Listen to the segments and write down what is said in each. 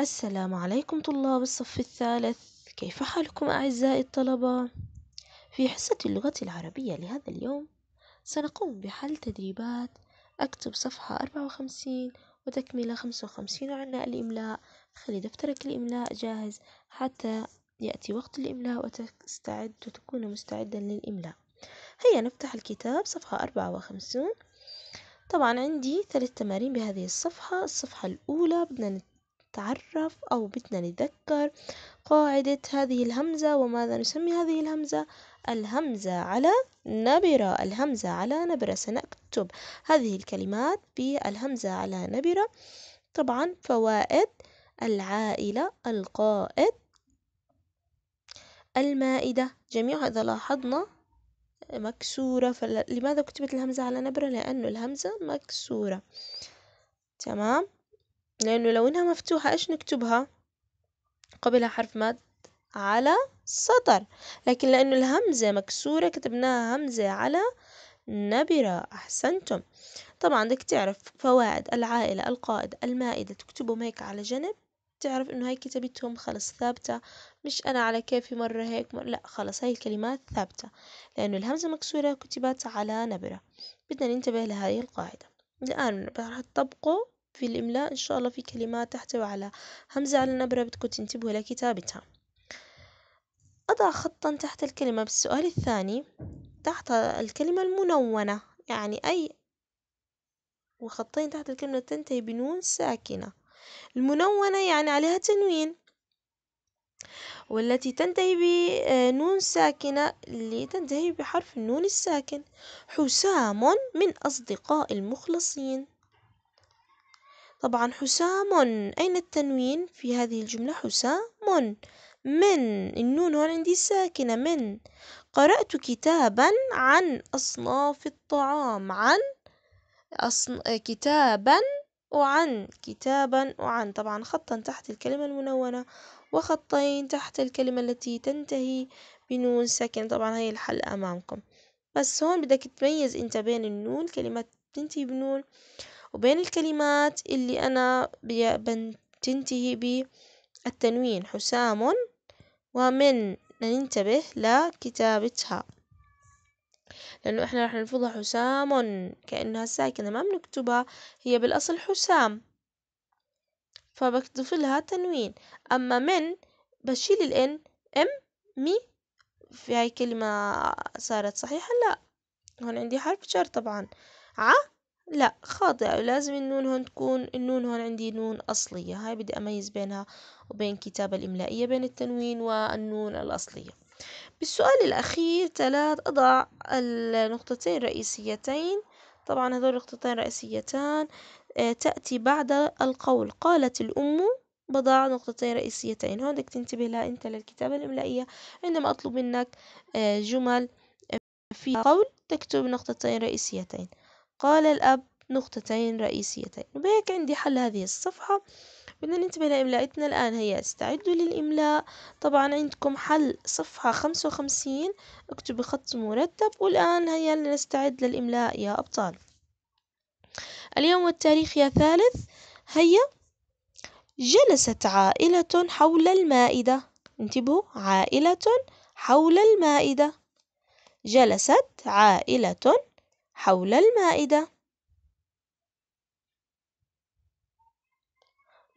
السلام عليكم طلاب الصف الثالث كيف حالكم أعزائي الطلبة؟ في حصة اللغة العربية لهذا اليوم سنقوم بحل تدريبات أكتب صفحة أربعة وخمسين وتكملة خمسة وخمسين وعنا الإملاء خلي دفترك الإملاء جاهز حتى يأتي وقت الإملاء وتستعد وتكون مستعدا للإملاء هيا نفتح الكتاب صفحة أربعة وخمسون طبعا عندي ثلاث تمارين بهذه الصفحة الصفحة الأولى بدنا نتعرف أو بدنا نتذكر قاعدة هذه الهمزة وماذا نسمي هذه الهمزة الهمزة على نبرة الهمزة على نبرة سنكتب هذه الكلمات بالهمزة على نبرة طبعا فوائد العائلة القائد المائدة جميعها إذا لاحظنا مكسورة فلماذا كتبت الهمزة على نبرة لأنه الهمزة مكسورة تمام لأنه لو إنها مفتوحة إيش نكتبها قبلها حرف مد على سطر لكن لأنه الهمزة مكسورة كتبناها همزة على نبرة أحسنتم طبعا بدك تعرف فوائد العائلة القائد المائدة تكتبهم هيك على جنب تعرف إنه هاي كتابتهم خلص ثابتة مش أنا على كيفي مرة هيك مرة لأ خلص هاي الكلمات ثابتة لأنه الهمزة مكسورة كتبت على نبرة بدنا ننتبه لهذه القاعدة الآن راح تطبقه في الإملاء إن شاء الله في كلمات تحتوي على همزة على نبرة بدكم تنتبهوا لكتابتها أضع خطا تحت الكلمة بالسؤال الثاني تحت الكلمة المنونة يعني أي وخطين تحت الكلمة تنتهي بنون ساكنة المنونة يعني عليها تنوين والتي تنتهي بنون آه، ساكنة اللي تنتهي بحرف النون الساكن حسام من أصدقاء المخلصين طبعا حسام أين التنوين في هذه الجملة حسام من النون هون عندي ساكنة من قرأت كتابا عن أصناف الطعام عن أصن... كتابا وعن كتابا وعن طبعا خطا تحت الكلمة المنونة وخطين تحت الكلمة التي تنتهي بنون ساكنة طبعا هي الحل أمامكم بس هون بدك تميز أنت بين النون كلمة تنتهي بنون وبين الكلمات اللي أنا تنتهي بالتنوين حسام ومن ننتبه لكتابتها لأنه إحنا رح نلفظها حسام كأنها ساكنة ما بنكتبها هي بالأصل حسام فبكتب لها تنوين أما من بشيل الإن إم مي في هاي كلمة صارت صحيحة لا هون عندي حرف جر طبعا لأ خاطئة لازم النون هون تكون النون هون عندي نون أصلية هاي بدي أميز بينها وبين كتابة الإملائية بين التنوين والنون الأصلية، بالسؤال الأخير ثلاث أضع النقطتين الرئيسيتين طبعا هذول نقطتين رئيسيتان آه، تأتي بعد القول قالت الأم بضع نقطتين رئيسيتين هون بدك تنتبه لها أنت للكتابة الإملائية عندما أطلب منك آه، جمل فيها قول تكتب نقطتين رئيسيتين. قال الأب نقطتين رئيسيتين وبهيك عندي حل هذه الصفحة بدنا ننتبه لإملائتنا الآن هيا استعدوا للإملاء طبعا عندكم حل صفحة خمسة وخمسين اكتب خط مرتب والآن هيا لنستعد للإملاء يا أبطال اليوم والتاريخ يا ثالث هيا جلست عائلة حول المائدة انتبهوا عائلة حول المائدة جلست عائلة حول المائدة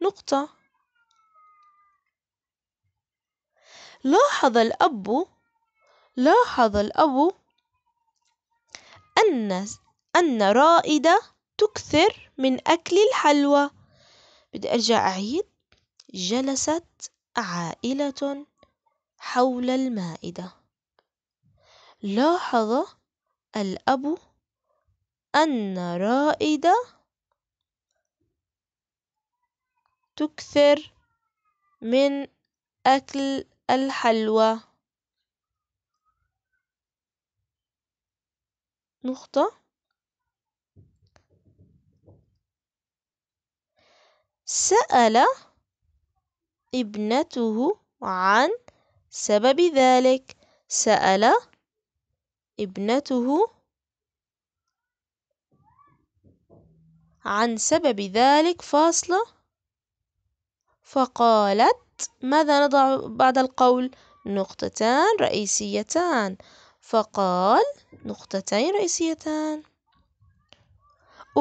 نقطة لاحظ الأب لاحظ الأب أن أن رائدة تكثر من أكل الحلوى بدي أرجع أعيد جلست عائلة حول المائدة لاحظ الأب أن رائدة تكثر من أكل الحلوى نقطة سأل ابنته عن سبب ذلك سأل ابنته عن سبب ذلك فاصلة فقالت ماذا نضع بعد القول نقطتان رئيسيتان فقال نقطتين رئيسيتان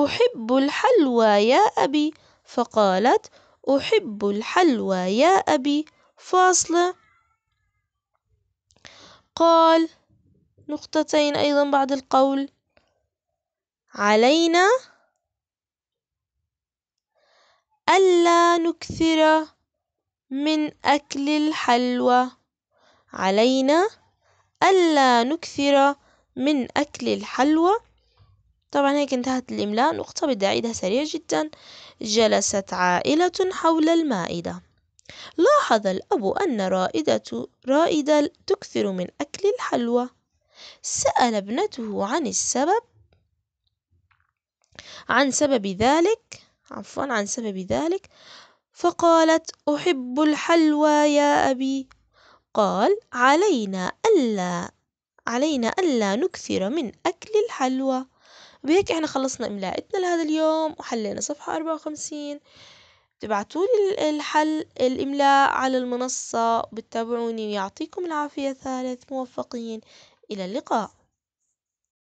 أحب الحلوى يا أبي فقالت أحب الحلوى يا أبي فاصلة قال نقطتين أيضا بعد القول علينا ألا نكثر من أكل الحلوى علينا ألا نكثر من أكل الحلوى طبعا هيك انتهت الإملاء نقطة بدي أعيدها سريع جدا جلست عائلة حول المائدة لاحظ الأب أن رائدة رائدة تكثر من أكل الحلوى سأل ابنته عن السبب عن سبب ذلك عفوا عن سبب ذلك فقالت أحب الحلوى يا أبي قال علينا ألا علينا ألا نكثر من أكل الحلوى بهيك إحنا خلصنا إملائتنا لهذا اليوم وحلينا صفحة أربعة وخمسين تبعتوا لي الحل الإملاء على المنصة وبتابعوني ويعطيكم العافية ثالث موفقين إلى اللقاء